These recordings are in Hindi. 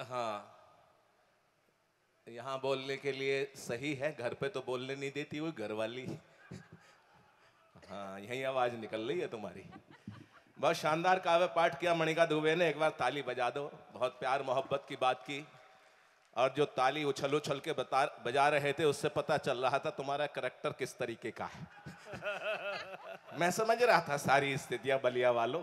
हाँ यहाँ बोलने के लिए सही है घर पे तो बोलने नहीं देती वो घर वाली हाँ यही आवाज निकल रही है तुम्हारी बहुत शानदार काव्य पाठ किया मणिका दुबे ने एक बार ताली बजा दो बहुत प्यार मोहब्बत की बात की और जो ताली उछल उछल के बता बजा रहे थे उससे पता चल रहा था तुम्हारा करेक्टर किस तरीके का है मैं समझ रहा था सारी स्थितियां बलिया वालों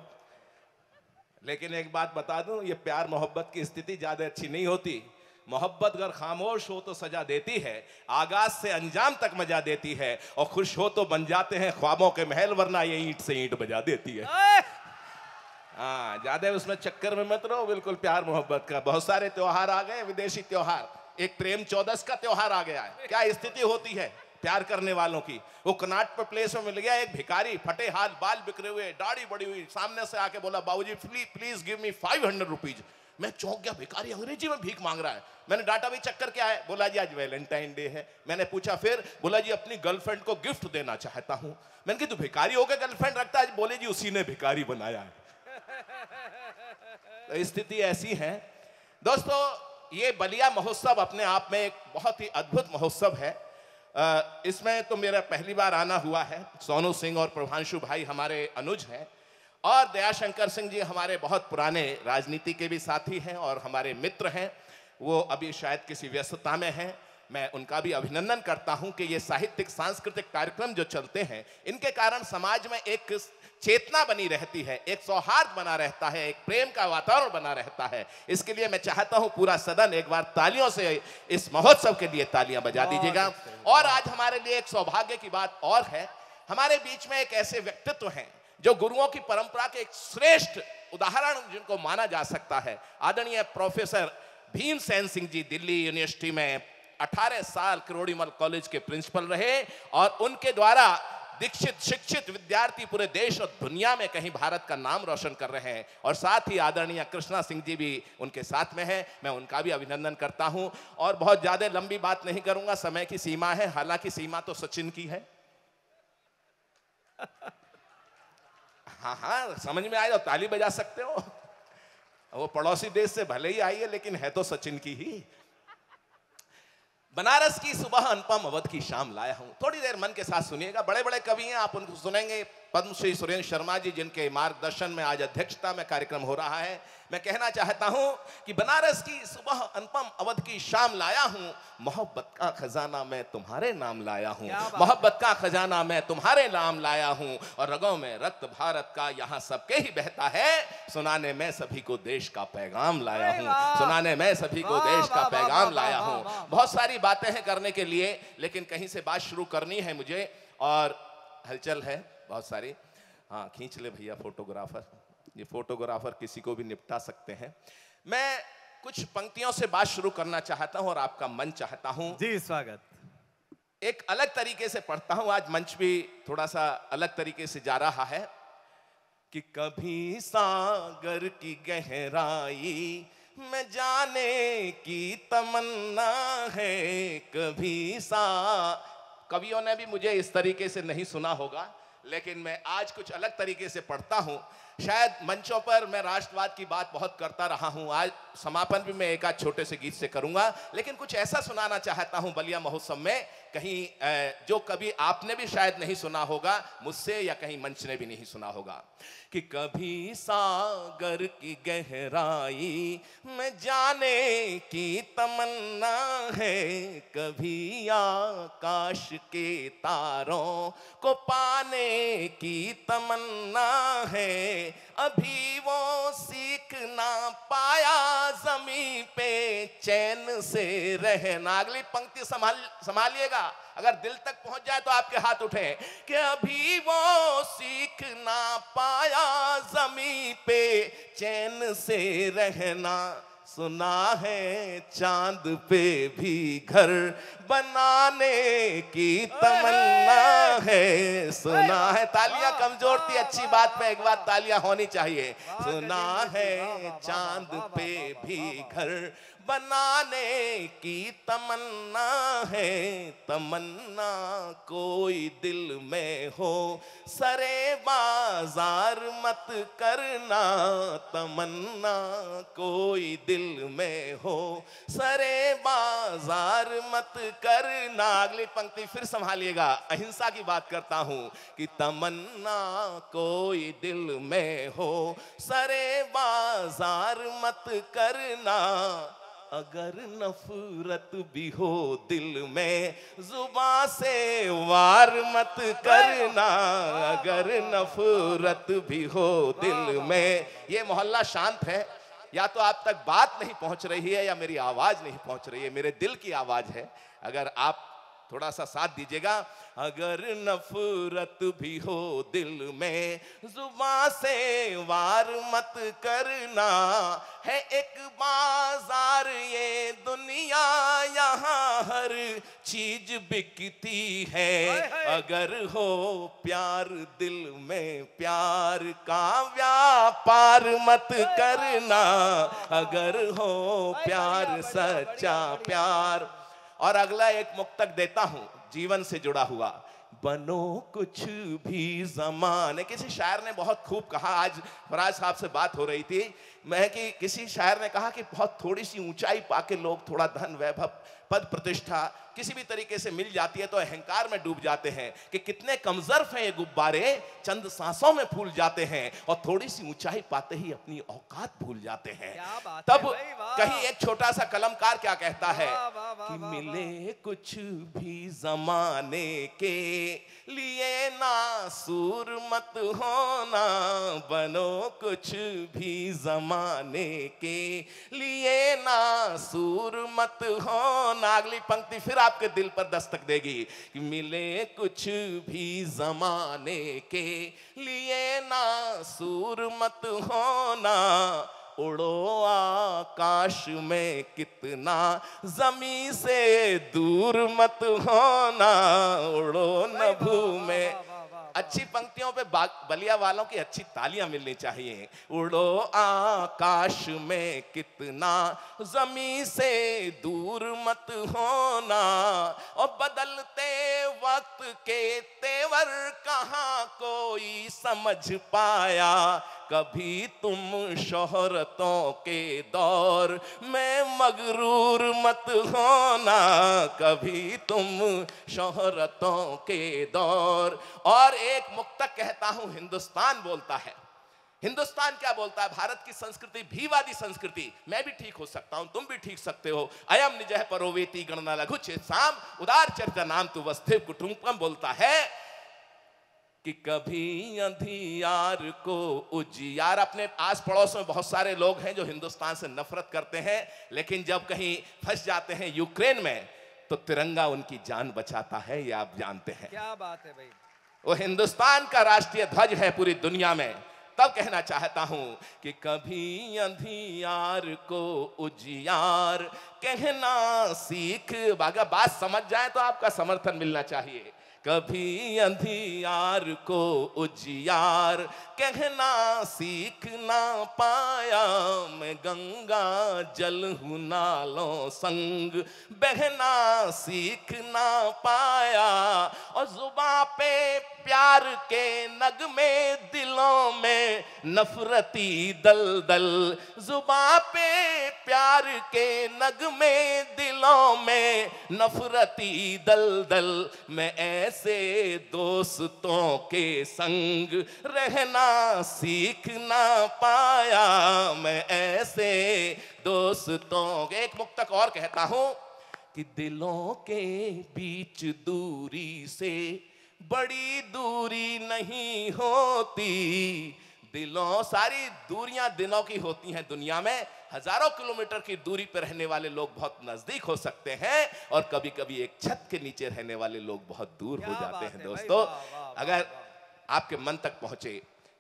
लेकिन एक बात बता दूं ये प्यार मोहब्बत की स्थिति ज़्यादा अच्छी नहीं होती मोहब्बत अगर खामोश हो तो सजा देती है आगाज से अंजाम तक मजा देती है और खुश हो तो बन जाते हैं ख्वाबों के महल वरना ये ईंट से ईंट बजा देती है हाँ ज़्यादा उसमें चक्कर में मत रहो बिल्कुल प्यार मोहब्बत का बहुत सारे त्यौहार आ गए विदेशी त्यौहार एक प्रेम चौदस का त्योहार आ गया है क्या स्थिति होती है प्यार करने वालों की वो कनाट पर प्लेस में मिल गया एक भिकारी फटे हाथ बाल बिखरे हुए दाढ़ी बड़ी हुई सामने से आके बोला बाबूजी please please give me five hundred rupees मैं चौंक गया भिकारी अंग्रेजी में भीख मांग रहा है मैंने डाटा भी चेक करके आया बोला जी आज वैलेंटाइन डे है मैंने पूछा फिर बोला जी अपनी गर्लफ्रेंड को गिफ्ट देना चाहता हूँ मैंने कहा तू भिखारी होकर गर्लफ्रेंड रखता है बोले जी उसी ने भिखारी बनाया है तो स्थिति ऐसी है दोस्तों ये बलिया महोत्सव अपने आप में एक बहुत ही अद्भुत महोत्सव है इसमें तो मेरा पहली बार आना हुआ है सोनू सिंह और प्रभांशु भाई हमारे अनुज हैं और दयाशंकर सिंह जी हमारे बहुत पुराने राजनीति के भी साथी हैं और हमारे मित्र हैं वो अभी शायद किसी व्यस्तता में हैं मैं उनका भी अभिनंदन करता हूं कि ये साहित्यिक सांस्कृतिक कार्यक्रम जो चलते हैं इनके कारण समाज में एक चेतना बनी रहती है एक सौहार्द बना रहता है एक प्रेम का वातावरण बना रहता है इसके लिए मैं चाहता हूं पूरा सदन एक बार तालियों से इस महोत्सव के लिए तालियां बजा दीजिएगा और आज हमारे लिए एक सौभाग्य की बात और है हमारे बीच में एक ऐसे व्यक्तित्व हैं जो गुरुओं की परंपरा के एक श्रेष्ठ उदाहरण जिनको माना जा सकता है आदरणीय प्रोफेसर भीमसेन सिंह जी दिल्ली यूनिवर्सिटी में 18 साल करोड़ीमल कॉलेज के प्रिंसिपल रहे और उनके द्वारा दीक्षित शिक्षित विद्यार्थी पूरे देश और दुनिया में कहीं भारत का नाम रोशन कर रहे हैं और साथ ही आदरणीय कृष्णा सिंह जी भी उनके साथ में हैं मैं उनका भी अभिनंदन करता हूं और बहुत ज़्यादा लंबी बात नहीं करूंगा समय की सीमा है हालांकि सीमा तो सचिन की है हाँ हाँ समझ में आए तो ताली बजा सकते हो वो पड़ोसी देश से भले ही आई है लेकिन है तो सचिन की ही बनारस की सुबह अनुपम अवध की शाम लाया हूं थोड़ी देर मन के साथ सुनिएगा बड़े बड़े कवि हैं आप उनको सुनेंगे पद्मश्री सुरेंद्र शर्मा जी जिनके मार्गदर्शन में आज अध्यक्षता में कार्यक्रम हो रहा है मैं कहना चाहता हूं कि बनारस की सुबह अनुपम अवध की शाम लाया हूं मोहब्बत का खजाना मैं तुम्हारे नाम लाया हूं मोहब्बत का खजाना मैं तुम्हारे नाम लाया हूं और रगों में रक्त भारत का यहाँ सबके ही बहता है सुनाने में सभी को देश का पैगाम लाया हूँ सुनाने में सभी को देश का पैगाम लाया हूँ बहुत सारी बातें हैं करने के लिए लेकिन कहीं से बात शुरू करनी है मुझे और हलचल है बहुत सारी हाँ खींच ले भैया फोटोग्राफर ये फोटोग्राफर किसी को भी निपटा सकते हैं मैं कुछ पंक्तियों से बात शुरू करना चाहता हूं और आपका मन चाहता हूँ जी स्वागत एक अलग तरीके से पढ़ता हूँ आज मंच भी थोड़ा सा अलग तरीके से जा रहा है कि कभी सागर की गहराई में जाने की तमन्ना है कभी सा कवियों ने भी मुझे इस तरीके से नहीं सुना होगा लेकिन मैं आज कुछ अलग तरीके से पढ़ता हूँ शायद मंचों पर मैं राष्ट्रवाद की बात बहुत करता रहा हूं आज समापन भी मैं एक आध छोटे से गीत से करूंगा लेकिन कुछ ऐसा सुनाना चाहता हूं बलिया महोत्सव में कहीं जो कभी आपने भी शायद नहीं सुना होगा मुझसे या कहीं मंच ने भी नहीं सुना होगा कि कभी सागर की गहराई में जाने की तमन्ना है कभी आकाश के तारों को पाने की तमन्ना है अभी वो सीख ना पाया जमी पे चैन से रहना अगली पंक्ति संभाल संभालिएगा अगर दिल तक पहुंच जाए तो आपके हाथ उठे कि अभी वो सीख ना पाया जमी पे चैन से रहना सुना है चांद पे भी घर बनाने की तमन्ना है सुना है तालियां कमजोर थी अच्छी बात पे एक बार तालियां होनी चाहिए सुना है चांद पे भी घर बनाने की तमन्ना है तमन्ना कोई दिल में हो सरे बाजार मत करना तमन्ना कोई दिल में हो सरे बाजार मत करना अगली पंक्ति फिर संभालिएगा अहिंसा की बात करता हूं कि तमन्ना कोई दिल में हो सरे बाजार मत करना अगर नफरत भी हो दिल में जुबा से वार मत करना अगर नफरत भी हो दिल में ये मोहल्ला शांत है या तो आप तक बात नहीं पहुंच रही है या मेरी आवाज नहीं पहुंच रही है मेरे दिल की आवाज है अगर आप थोड़ा सा साथ दीजिएगा अगर नफरत भी हो दिल में जुबा से वार मत करना है एक बाजार ये दुनिया यहाँ हर चीज बिकती है अगर हो प्यार दिल में प्यार का व्यापार मत करना अगर हो प्यार सच्चा प्यार और अगला एक मुक्तक देता हूं जीवन से जुड़ा हुआ बनो कुछ भी जमाने किसी शायर ने बहुत खूब कहा आज फराज साहब से बात हो रही थी मैं कि किसी शायर ने कहा कि बहुत थोड़ी सी ऊंचाई पाके लोग थोड़ा धन वैभव पद प्रतिष्ठा किसी भी तरीके से मिल जाती है तो अहंकार में डूब जाते हैं कि कितने कमजर्फ हैं ये गुब्बारे चंद सांसों में फूल जाते हैं और थोड़ी सी ऊंचाई पाते ही अपनी औकात भूल जाते हैं तब है कहीं एक छोटा सा कलमकार क्या कहता है कि मिले कुछ भी जमाने के लिए ना सूर मत होना बनो कुछ भी जमाने के लिए ना सूर मत हो ना अगली पंक्ति फिर आपके दिल पर दस्तक देगी कि मिले कुछ भी जमाने के लिए ना सूर मत हो ना उड़ो आकाश में कितना जमी से दूर मत होना उड़ो नभू में अच्छी पंक्तियों पे बलिया वालों की अच्छी तालियां मिलनी चाहिए उड़ो आकाश में कितना जमी से दूर मत होना और बदलते वक्त के तेवर कहा कोई समझ पाया कभी तुम शोहरतों के दौर में मगरूर मत होना कभी तुम शोहरतों के दौर और एक मुक्त कहता हूं हिंदुस्तान बोलता है हिंदुस्तान क्या बोलता है भारत की संस्कृति भीवादी संस्कृति मैं भी ठीक हो सकता हूं तुम भी ठीक सकते हो अयम निजह परोवेती गणना लघु चेसाम उदार चर्चा नाम तु वस्थिव कुटुंबम बोलता है कि कभी अंधियार को उजियार अपने आस पड़ोस में बहुत सारे लोग हैं जो हिंदुस्तान से नफरत करते हैं लेकिन जब कहीं फंस जाते हैं यूक्रेन में तो तिरंगा उनकी जान बचाता है ये आप जानते हैं क्या बात है भाई वो हिंदुस्तान का राष्ट्रीय ध्वज है पूरी दुनिया में तब कहना चाहता हूं कि कभी अंधियार को उजियार कहना सीख बागा बात समझ जाए तो आपका समर्थन मिलना चाहिए कभी अंधियार को उजियार कहना सीख ना पाया मैं गंगा जल हूँ नालों संग बहना सीख ना पाया और जुबा पे प्यार के नग में दिलों में नफरती दल दल जुबा पे प्यार के नग में दिलों में नफरती दल दल मैं ऐ ऐसे दोस्तों के संग रहना सीखना पाया मैं ऐसे दोस्तों के एक मुख तक और कहता हूं कि दिलों के बीच दूरी से बड़ी दूरी नहीं होती दिलों सारी दूरियां दिलों की होती हैं दुनिया में हजारों किलोमीटर की दूरी पर रहने वाले लोग बहुत नजदीक हो सकते हैं और कभी कभी एक छत के नीचे रहने वाले लोग बहुत दूर हो जाते हैं दोस्तों अगर आपके मन तक पहुंचे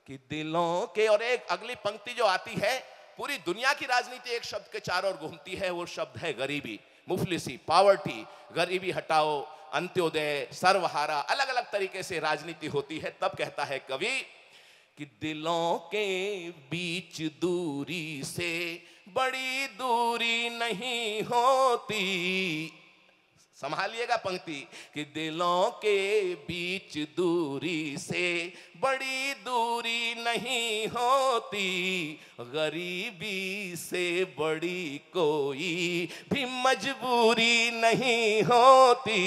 कि दिलों के और एक अगली पंक्ति जो आती है पूरी दुनिया की राजनीति एक शब्द के चारों ओर घूमती है वो शब्द है गरीबी मुफलिसी पावर्टी गरीबी हटाओ अंत्योदय सर्वहारा अलग अलग तरीके से राजनीति होती है तब कहता है कवि कि दिलों के बीच दूरी से बड़ी दूरी नहीं होती संभालिएगा पंक्ति कि दिलों के बीच दूरी से बड़ी दूरी नहीं होती गरीबी से बड़ी कोई भी मजबूरी नहीं होती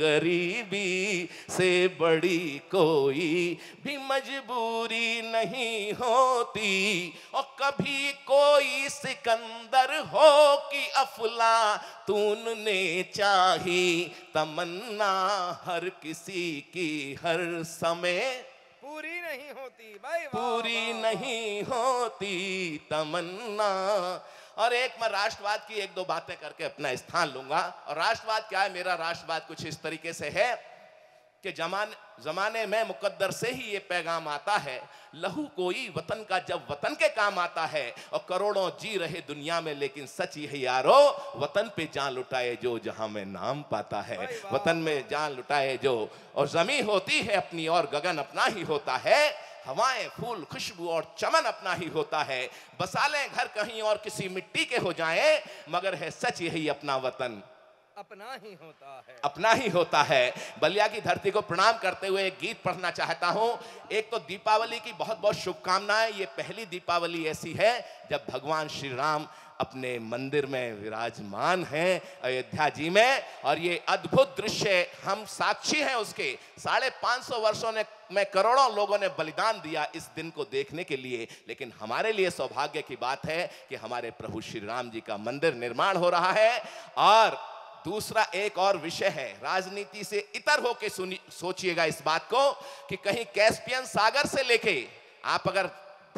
गरीबी से बड़ी कोई भी मजबूरी नहीं होती और कभी कोई सिकंदर हो कि अफला तून ने चाही तमन्ना हर किसी की हर समय पूरी नहीं होती भाई पूरी नहीं होती तमन्ना और एक मैं राष्ट्रवाद की एक दो बातें करके अपना स्थान लूंगा और राष्ट्रवाद क्या है मेरा राष्ट्रवाद कुछ इस तरीके से है कि जमाने जमाने में मुकद्दर से ही ये पैगाम आता है लहू कोई वतन का जब वतन के काम आता है और करोड़ों जी रहे दुनिया में लेकिन सच है यारो वतन पे जान लुटाए जो जहां में नाम पाता है वतन में जान लुटाए जो और जमी होती है अपनी और गगन अपना ही होता है हवाएं फूल खुशबू और चमन अपना ही होता है बसालें घर कहीं और किसी मिट्टी के हो जाएं मगर है सच यही अपना वतन अपना ही होता है अपना ही होता है बलिया की धरती को प्रणाम करते हुए एक गीत पढ़ना चाहता हूं एक तो दीपावली की बहुत बहुत शुभकामनाएं ये पहली दीपावली ऐसी है जब भगवान श्री राम अपने मंदिर में विराजमान हैं अयोध्या जी में और ये अद्भुत दृश्य हम साक्षी हैं उसके साढ़े पांच सौ वर्षो ने में करोड़ों लोगों ने बलिदान दिया इस दिन को देखने के लिए लेकिन हमारे लिए सौभाग्य की बात है कि हमारे प्रभु श्री राम जी का मंदिर निर्माण हो रहा है और दूसरा एक और विषय है राजनीति से इतर होके सोचिएगा इस बात को कि कहीं कैस्पियन सागर से लेके आप अगर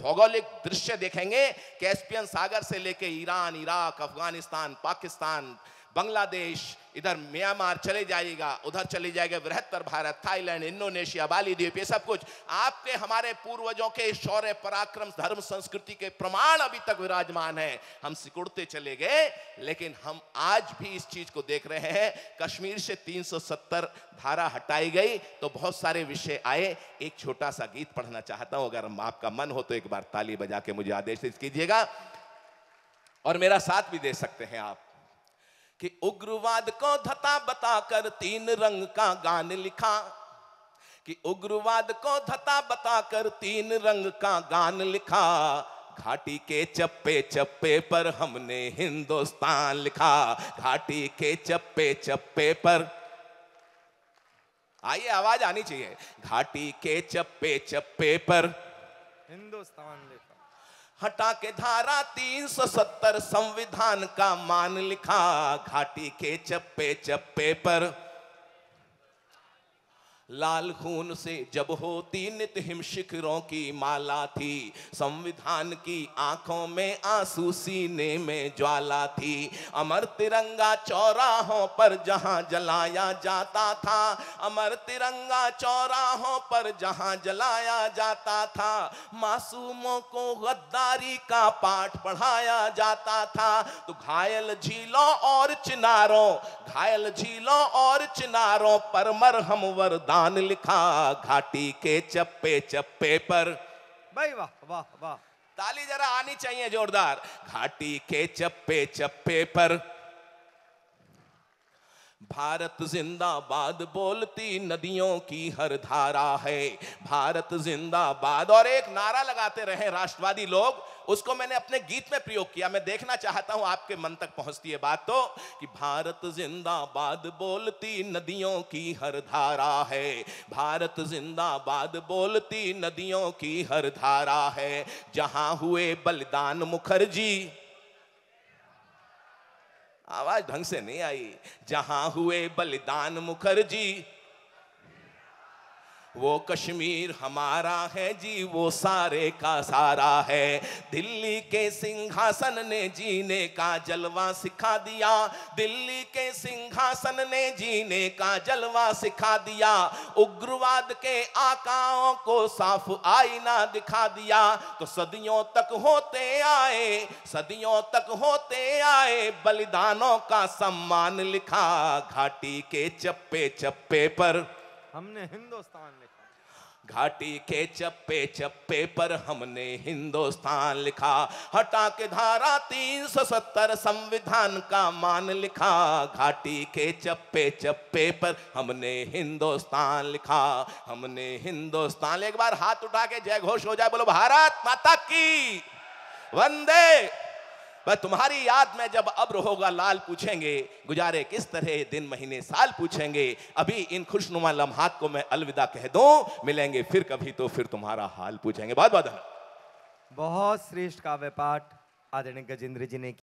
भौगोलिक दृश्य देखेंगे कैस्पियन सागर से लेके ईरान इराक अफगानिस्तान पाकिस्तान बांग्लादेश इधर म्यांमार चले जाइएगा उधर चले जाएगा बृहत्तर भारत थाईलैंड इंडोनेशिया बाली द्वीप ये सब कुछ आपके हमारे पूर्वजों के शौर्य पराक्रम धर्म संस्कृति के प्रमाण अभी तक विराजमान है हम सिकुड़ते चले गए लेकिन हम आज भी इस चीज को देख रहे हैं कश्मीर से 370 धारा हटाई गई तो बहुत सारे विषय आए एक छोटा सा गीत पढ़ना चाहता हूं अगर आपका मन हो तो एक बार ताली बजा के मुझे आदेश कीजिएगा और मेरा साथ भी दे सकते हैं आप कि उग्रवाद को धता बताकर तीन रंग का गान लिखा कि उग्रवाद को धता बताकर तीन रंग का गान लिखा घाटी के चप्पे चप्पे पर हमने हिंदुस्तान लिखा घाटी के चप्पे चप्पे पर आइए आवाज आनी चाहिए घाटी के चप्पे चप्पे पर हिंदुस्तान लिखा हटा के धारा 370 संविधान का मान लिखा घाटी के चप्पे चप्पे पर लाल खून से जब होती नित हिम शिखरों की माला थी संविधान की आंखों में आंसू सीने में ज्वाला थी अमर तिरंगा चौराहों पर जहां जलाया जाता था अमर तिरंगा चौराहों पर जहां जलाया जाता था मासूमों को गद्दारी का पाठ पढ़ाया जाता था तो घायल झीलों और चिनारों घायल झीलों और चिनारों पर मरहम वरदान निशान लिखा घाटी के चप्पे चप्पे पर भाई वाह वाह वाह ताली जरा आनी चाहिए जोरदार घाटी के चप्पे चप्पे पर भारत जिंदाबाद बोलती नदियों की हर धारा है भारत जिंदाबाद और एक नारा लगाते रहे राष्ट्रवादी लोग उसको मैंने अपने गीत में प्रयोग किया मैं देखना चाहता हूं आपके मन तक पहुंचती है बात तो कि भारत जिंदाबाद बोलती नदियों की हर धारा है भारत जिंदाबाद बोलती नदियों की हर धारा है जहां हुए बलिदान मुखर्जी आवाज ढंग से नहीं आई जहां हुए बलिदान मुखर्जी वो कश्मीर हमारा है जी वो सारे का सारा है दिल्ली के सिंहासन ने जीने का जलवा सिखा दिया दिल्ली के सिंहासन ने जीने का जलवा सिखा दिया उग्रवाद के आकाओं को साफ आईना दिखा दिया तो सदियों तक होते आए सदियों तक होते आए बलिदानों का सम्मान लिखा घाटी के चप्पे चप्पे पर हमने हिंदुस्तान लिखा घाटी के चप्पे चप्पे पर हमने हिंदुस्तान लिखा हटा के धारा तीन सौ सत्तर संविधान का मान लिखा घाटी के चप्पे चप्पे पर हमने हिंदुस्तान लिखा हमने हिंदुस्तान एक बार हाथ उठा के जय घोष हो जाए बोलो भारत माता की वंदे वह तुम्हारी याद में जब अब्र होगा लाल पूछेंगे गुजारे किस तरह दिन महीने साल पूछेंगे अभी इन खुशनुमा लम्हात को मैं अलविदा कह दू मिलेंगे फिर कभी तो फिर तुम्हारा हाल पूछेंगे बहुत बहुत बहुत श्रेष्ठ काव्य पाठ आदरणीय गजेंद्र जी ने